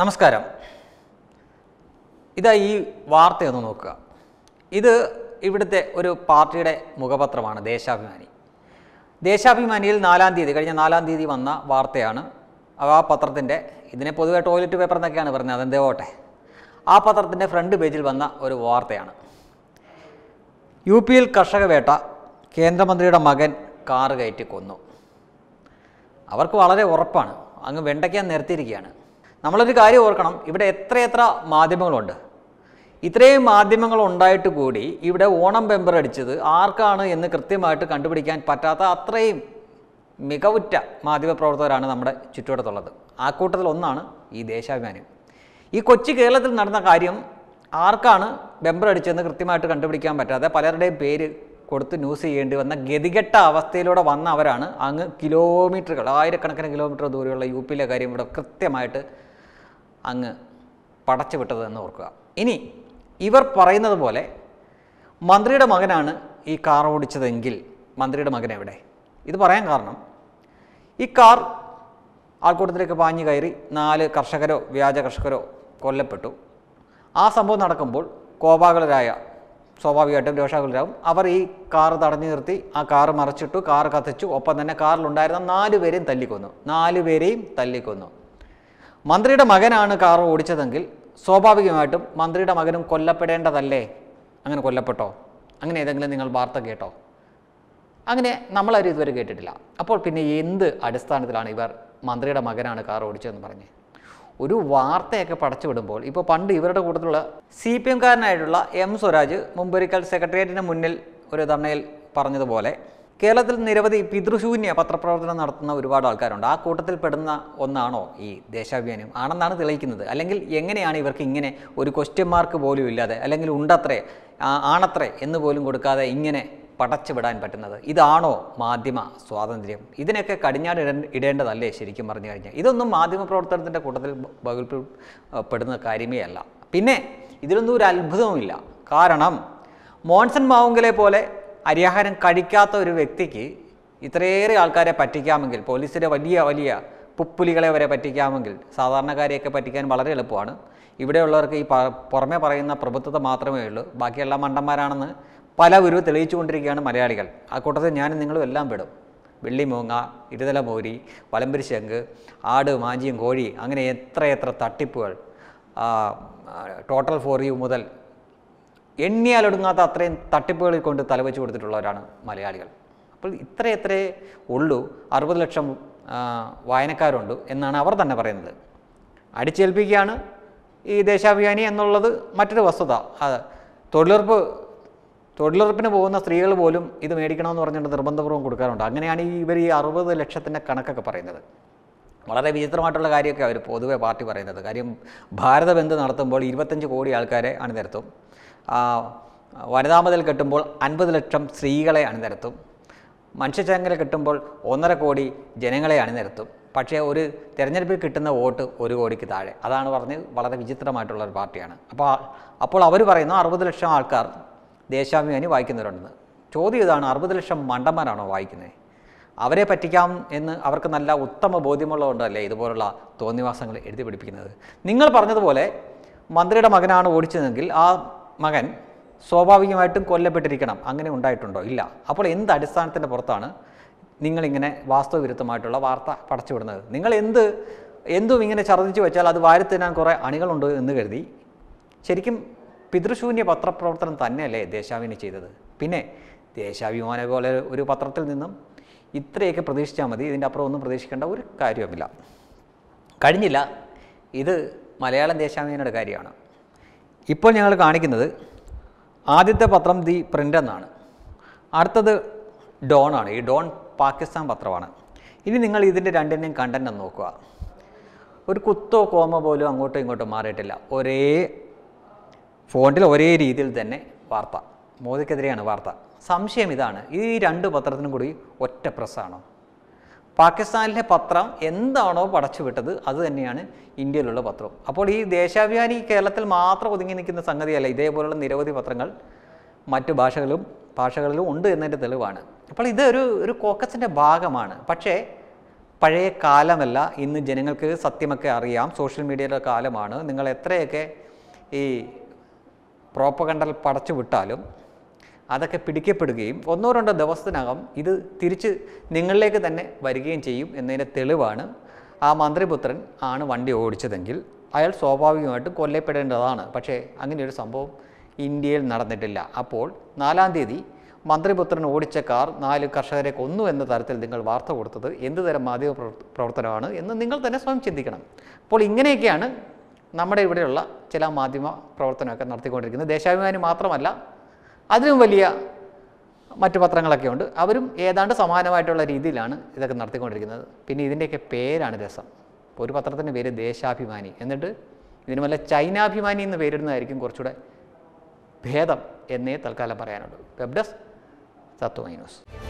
നമസ്കാരം ഇതാ ഈ വാർത്തയൊന്ന് നോക്കുക ഇത് ഇവിടുത്തെ ഒരു പാർട്ടിയുടെ മുഖപത്രമാണ് ദേശാഭിമാനി ദേശാഭിമാനിയിൽ നാലാം തീയതി കഴിഞ്ഞ നാലാം തീയതി വന്ന വാർത്തയാണ് ആ പത്രത്തിൻ്റെ ഇതിനെ പൊതുവെ ടോയ്ലറ്റ് പേപ്പർ എന്നൊക്കെയാണ് പറഞ്ഞത് അതെന്തേ ഓട്ടെ ആ പത്രത്തിൻ്റെ ഫ്രണ്ട് പേജിൽ വന്ന ഒരു വാർത്തയാണ് യു പിയിൽ കർഷകവേട്ട കേന്ദ്രമന്ത്രിയുടെ മകൻ കാറ് കയറ്റി കൊന്നു അവർക്ക് വളരെ ഉറപ്പാണ് അങ്ങ് വെണ്ടയ്ക്കാൻ നിർത്തിയിരിക്കുകയാണ് നമ്മളൊരു കാര്യം ഓർക്കണം ഇവിടെ എത്രയെത്ര മാധ്യമങ്ങളുണ്ട് ഇത്രയും മാധ്യമങ്ങൾ ഉണ്ടായിട്ട് കൂടി ഇവിടെ ഓണം ബെമ്പർ അടിച്ചത് ആർക്കാണ് എന്ന് കൃത്യമായിട്ട് കണ്ടുപിടിക്കാൻ പറ്റാത്ത അത്രയും മികവുറ്റ മാധ്യമപ്രവർത്തകരാണ് നമ്മുടെ ചുറ്റുവട്ടത്തുള്ളത് ആ കൂട്ടത്തിൽ ഒന്നാണ് ഈ ദേശാഭിമാനി ഈ കൊച്ചി കേരളത്തിൽ നടന്ന കാര്യം ആർക്കാണ് ബെമ്പർ അടിച്ചതെന്ന് കൃത്യമായിട്ട് കണ്ടുപിടിക്കാൻ പറ്റാതെ പലരുടെയും പേര് കൊടുത്ത് ന്യൂസ് ചെയ്യേണ്ടി വന്ന ഗതികെട്ട അവസ്ഥയിലൂടെ വന്ന അവരാണ് അങ്ങ് കിലോമീറ്ററുകൾ ആയിരക്കണക്കിന് കിലോമീറ്റർ ദൂരെയുള്ള യു പിയിലെ കാര്യം ഇവിടെ കൃത്യമായിട്ട് അങ്ങ് പടച്ചു വിട്ടത് എന്ന് ഓർക്കുക ഇനി ഇവർ പറയുന്നത് പോലെ മന്ത്രിയുടെ മകനാണ് ഈ കാർ ഓടിച്ചതെങ്കിൽ മന്ത്രിയുടെ മകൻ എവിടെ ഇത് പറയാൻ കാരണം ഈ കാർ ആൾക്കൂട്ടത്തിലേക്ക് പാഞ്ഞു കയറി നാല് കർഷകരോ വ്യാജ കർഷകരോ കൊല്ലപ്പെട്ടു ആ സംഭവം നടക്കുമ്പോൾ കോപാകുലരായ സ്വാഭാവികമായിട്ടും രോഷാകുലരാകും അവർ ഈ കാർ തടഞ്ഞു നിർത്തി ആ കാർ മറച്ചിട്ടു കാർ കത്തിച്ചു ഒപ്പം തന്നെ കാറിലുണ്ടായിരുന്ന നാലുപേരെയും തല്ലിക്കൊന്നു നാലുപേരെയും തല്ലിക്കൊന്നു മന്ത്രിയുടെ മകനാണ് കാർ ഓടിച്ചതെങ്കിൽ സ്വാഭാവികമായിട്ടും മന്ത്രിയുടെ മകനും കൊല്ലപ്പെടേണ്ടതല്ലേ അങ്ങനെ കൊല്ലപ്പെട്ടോ അങ്ങനെ ഏതെങ്കിലും നിങ്ങൾ വാർത്ത കേട്ടോ അങ്ങനെ നമ്മളാരും ഇതുവരെ കേട്ടിട്ടില്ല അപ്പോൾ പിന്നെ എന്ത് അടിസ്ഥാനത്തിലാണ് ഇവർ മന്ത്രിയുടെ മകനാണ് കാർ ഓടിച്ചതെന്ന് പറഞ്ഞ് ഒരു വാർത്തയൊക്കെ പടച്ചു വിടുമ്പോൾ ഇപ്പോൾ പണ്ട് ഇവരുടെ കൂട്ടത്തിലുള്ള സി പി എംകാരനായിട്ടുള്ള എം സ്വരാജ് മുമ്പൊരിക്കൽ സെക്രട്ടേറിയറ്റിന് മുന്നിൽ ഒരു തമിഴിൽ പറഞ്ഞതുപോലെ കേരളത്തിൽ നിരവധി പിതൃശൂന്യ പത്രപ്രവർത്തനം നടത്തുന്ന ഒരുപാട് ആൾക്കാരുണ്ട് ആ കൂട്ടത്തിൽ പെടുന്ന ഒന്നാണോ ഈ ദേശാഭിമാനം ആണെന്നാണ് തെളിയിക്കുന്നത് അല്ലെങ്കിൽ എങ്ങനെയാണ് ഇവർക്ക് ഇങ്ങനെ ഒരു ക്വസ്റ്റ്യൻ മാർക്ക് പോലും ഇല്ലാതെ അല്ലെങ്കിൽ ഉണ്ടത്രേ ആണത്രേ എന്ന് പോലും കൊടുക്കാതെ ഇങ്ങനെ പടച്ചു വിടാൻ പറ്റുന്നത് ഇതാണോ മാധ്യമ സ്വാതന്ത്ര്യം ഇതിനൊക്കെ കടിഞ്ഞാട് ഇടേണ്ടതല്ലേ ശരിക്കും പറഞ്ഞു കഴിഞ്ഞാൽ ഇതൊന്നും മാധ്യമ പ്രവർത്തനത്തിൻ്റെ കൂട്ടത്തിൽ വകുപ്പിൽപ്പെടുന്ന കാര്യമേ അല്ല പിന്നെ ഇതിലൊന്നും ഒരു അത്ഭുതവുമില്ല കാരണം മോൺസൺ മാവുങ്കലെ പോലെ അരിയാഹാരം കഴിക്കാത്ത ഒരു വ്യക്തിക്ക് ഇത്രയേറെ ആൾക്കാരെ പറ്റിക്കാമെങ്കിൽ പോലീസിൻ്റെ വലിയ വലിയ പുപ്പുലികളെ വരെ പറ്റിക്കാമെങ്കിൽ സാധാരണക്കാരെയൊക്കെ പറ്റിക്കാൻ വളരെ എളുപ്പമാണ് ഇവിടെയുള്ളവർക്ക് ഈ പുറമെ പറയുന്ന പ്രഭുത്വത മാത്രമേ ഉള്ളൂ ബാക്കിയുള്ള മണ്ടന്മാരാണെന്ന് പല ഗുരു തെളിയിച്ചുകൊണ്ടിരിക്കുകയാണ് മലയാളികൾ ആ കൂട്ടത്തിൽ ഞാനും നിങ്ങളും എല്ലാം പെടും വെള്ളിമൂങ്ങ ഇരുതല മോരി ശങ്ക് ആട് മാഞ്ചിയും കോഴി അങ്ങനെ എത്ര എത്ര തട്ടിപ്പുകൾ ടോട്ടൽ ഫോർ യു മുതൽ എണ്ണിയാലൊടുങ്ങാത്ത അത്രയും തട്ടിപ്പുകളിൽ കൊണ്ട് തലവെച്ച് കൊടുത്തിട്ടുള്ളവരാണ് മലയാളികൾ അപ്പോൾ ഇത്ര ഉള്ളൂ അറുപത് ലക്ഷം വായനക്കാരുണ്ട് എന്നാണ് അവർ തന്നെ പറയുന്നത് അടിച്ചേൽപ്പിക്കുകയാണ് ഈ ദേശാഭിമാനി എന്നുള്ളത് മറ്റൊരു വസ്തുത തൊഴിലുറപ്പ് തൊഴിലുറപ്പിന് പോകുന്ന സ്ത്രീകൾ പോലും ഇത് മേടിക്കണമെന്ന് പറഞ്ഞിട്ട് നിർബന്ധപൂർവ്വം കൊടുക്കാറുണ്ട് അങ്ങനെയാണ് ഈ ഇവർ ഈ അറുപത് ലക്ഷത്തിൻ്റെ കണക്കൊക്കെ പറയുന്നത് വളരെ വിചിത്രമായിട്ടുള്ള കാര്യമൊക്കെ അവർ പൊതുവെ പാർട്ടി പറയുന്നത് കാര്യം ഭാരത ബന്ദ് നടത്തുമ്പോൾ ഇരുപത്തഞ്ച് കോടി ആൾക്കാരെ അണിനിരത്തും മതിൽ കെട്ടുമ്പോൾ അൻപത് ലക്ഷം സ്ത്രീകളെ അണിനിരത്തും മനുഷ്യചങ്ങല കിട്ടുമ്പോൾ ഒന്നര കോടി ജനങ്ങളെ അണിനിരത്തും പക്ഷേ ഒരു തിരഞ്ഞെടുപ്പിൽ കിട്ടുന്ന വോട്ട് ഒരു കോടിക്ക് താഴെ അതാണ് പറഞ്ഞത് വളരെ വിചിത്രമായിട്ടുള്ള ഒരു പാർട്ടിയാണ് അപ്പോൾ അപ്പോൾ അവർ പറയുന്നു അറുപത് ലക്ഷം ആൾക്കാർ ദേശാഭിമാനി വായിക്കുന്നവരുണ്ടെന്ന് ചോദ്യം ഇതാണ് അറുപത് ലക്ഷം മണ്ടന്മാരാണോ വായിക്കുന്നത് അവരെ പറ്റിക്കാം എന്ന് അവർക്ക് നല്ല ഉത്തമ ബോധ്യമുള്ളതുകൊണ്ടല്ലേ ഇതുപോലുള്ള തോന്നിവാസങ്ങൾ എഴുതി പിടിപ്പിക്കുന്നത് നിങ്ങൾ പറഞ്ഞതുപോലെ മന്ത്രിയുടെ മകനാണ് ഓടിച്ചതെങ്കിൽ ആ മകൻ സ്വാഭാവികമായിട്ടും കൊല്ലപ്പെട്ടിരിക്കണം അങ്ങനെ ഉണ്ടായിട്ടുണ്ടോ ഇല്ല അപ്പോൾ എന്ത് അടിസ്ഥാനത്തിൻ്റെ പുറത്താണ് നിങ്ങളിങ്ങനെ വാസ്തവവിരുദ്ധമായിട്ടുള്ള വാർത്ത പടച്ചുവിടുന്നത് നിങ്ങൾ എന്ത് എന്തും ഇങ്ങനെ ഛർദ്ദിച്ചു വെച്ചാൽ അത് വാരത്തിനാൻ കുറേ അണികളുണ്ട് എന്ന് കരുതി ശരിക്കും പിതൃശൂന്യ പത്രപ്രവർത്തനം തന്നെയല്ലേ ദേശാഭിമാനി ചെയ്തത് പിന്നെ ദേശാഭിമാനെ പോലെ ഒരു പത്രത്തിൽ നിന്നും ഇത്രയൊക്കെ പ്രതീക്ഷിച്ചാൽ മതി ഇതിൻ്റെ അപ്പുറം ഒന്നും പ്രതീക്ഷിക്കേണ്ട ഒരു കാര്യവുമില്ല കഴിഞ്ഞില്ല ഇത് മലയാളം ദേശാഭിമാനിയുടെ കാര്യമാണ് ഇപ്പോൾ ഞങ്ങൾ കാണിക്കുന്നത് ആദ്യത്തെ പത്രം ദി പ്രിൻ്റ് എന്നാണ് അടുത്തത് ഡോൺ ആണ് ഈ ഡോൺ പാകിസ്ഥാൻ പത്രമാണ് ഇനി നിങ്ങൾ ഇതിൻ്റെ രണ്ടിൻ്റെയും കണ്ടൻറ്റ് നോക്കുക ഒരു കുത്തോ കോമ പോലും അങ്ങോട്ടും ഇങ്ങോട്ടും മാറിയിട്ടില്ല ഒരേ ഫോണ്ടിൽ ഒരേ രീതിയിൽ തന്നെ വാർത്ത മോദിക്കെതിരെയാണ് വാർത്ത സംശയം ഇതാണ് ഈ രണ്ട് പത്രത്തിനും കൂടി ഒറ്റ പ്രസ്സാണോ പാകിസ്ഥാനിലെ പത്രം എന്താണോ പടച്ചുവിട്ടത് അത് തന്നെയാണ് ഇന്ത്യയിലുള്ള പത്രവും അപ്പോൾ ഈ ദേശാഭിമാനി കേരളത്തിൽ മാത്രം ഒതുങ്ങി നിൽക്കുന്ന സംഗതിയല്ല ഇതേപോലുള്ള നിരവധി പത്രങ്ങൾ മറ്റു ഭാഷകളും ഭാഷകളിലും ഉണ്ട് എന്നതിൻ്റെ തെളിവാണ് അപ്പോൾ ഇതൊരു ഒരു ഒരു കോക്കസിൻ്റെ ഭാഗമാണ് പക്ഷേ പഴയ കാലമല്ല ഇന്ന് ജനങ്ങൾക്ക് സത്യമൊക്കെ അറിയാം സോഷ്യൽ മീഡിയയുടെ കാലമാണ് നിങ്ങൾ എത്രയൊക്കെ ഈ പ്രോപ്പകണ്ടൽ പടച്ചു വിട്ടാലും അതൊക്കെ പിടിക്കപ്പെടുകയും ഒന്നോ രണ്ടോ ദിവസത്തിനകം ഇത് തിരിച്ച് നിങ്ങളിലേക്ക് തന്നെ വരികയും ചെയ്യും എന്നതിൻ്റെ തെളിവാണ് ആ മന്ത്രിപുത്രൻ ആണ് വണ്ടി ഓടിച്ചതെങ്കിൽ അയാൾ സ്വാഭാവികമായിട്ടും കൊല്ലപ്പെടേണ്ടതാണ് പക്ഷേ അങ്ങനെയൊരു സംഭവം ഇന്ത്യയിൽ നടന്നിട്ടില്ല അപ്പോൾ നാലാം തീയതി മന്ത്രിപുത്രൻ ഓടിച്ച കാർ നാല് കർഷകരെ കൊന്നു എന്ന തരത്തിൽ നിങ്ങൾ വാർത്ത കൊടുത്തത് എന്ത് തരം മാധ്യമ പ്രവർത്തനമാണ് എന്ന് നിങ്ങൾ തന്നെ സ്വയം ചിന്തിക്കണം അപ്പോൾ ഇങ്ങനെയൊക്കെയാണ് നമ്മുടെ ഇവിടെയുള്ള ചില മാധ്യമ പ്രവർത്തനമൊക്കെ നടത്തിക്കൊണ്ടിരിക്കുന്നത് ദേശാഭിമാനി മാത്രമല്ല അതിലും വലിയ മറ്റു പത്രങ്ങളൊക്കെ ഉണ്ട് അവരും ഏതാണ്ട് സമാനമായിട്ടുള്ള രീതിയിലാണ് ഇതൊക്കെ നടത്തിക്കൊണ്ടിരിക്കുന്നത് പിന്നെ ഇതിൻ്റെയൊക്കെ പേരാണ് രസം ഒരു പത്രത്തിൻ്റെ പേര് ദേശാഭിമാനി എന്നിട്ട് ഇതിനു വല്ല ചൈനാഭിമാനി എന്ന് പേരിടുന്നതായിരിക്കും കുറച്ചുകൂടെ ഭേദം എന്നേ തൽക്കാലം പറയാനുള്ളൂ വെബ്ഡസ് ഡെസ്ക്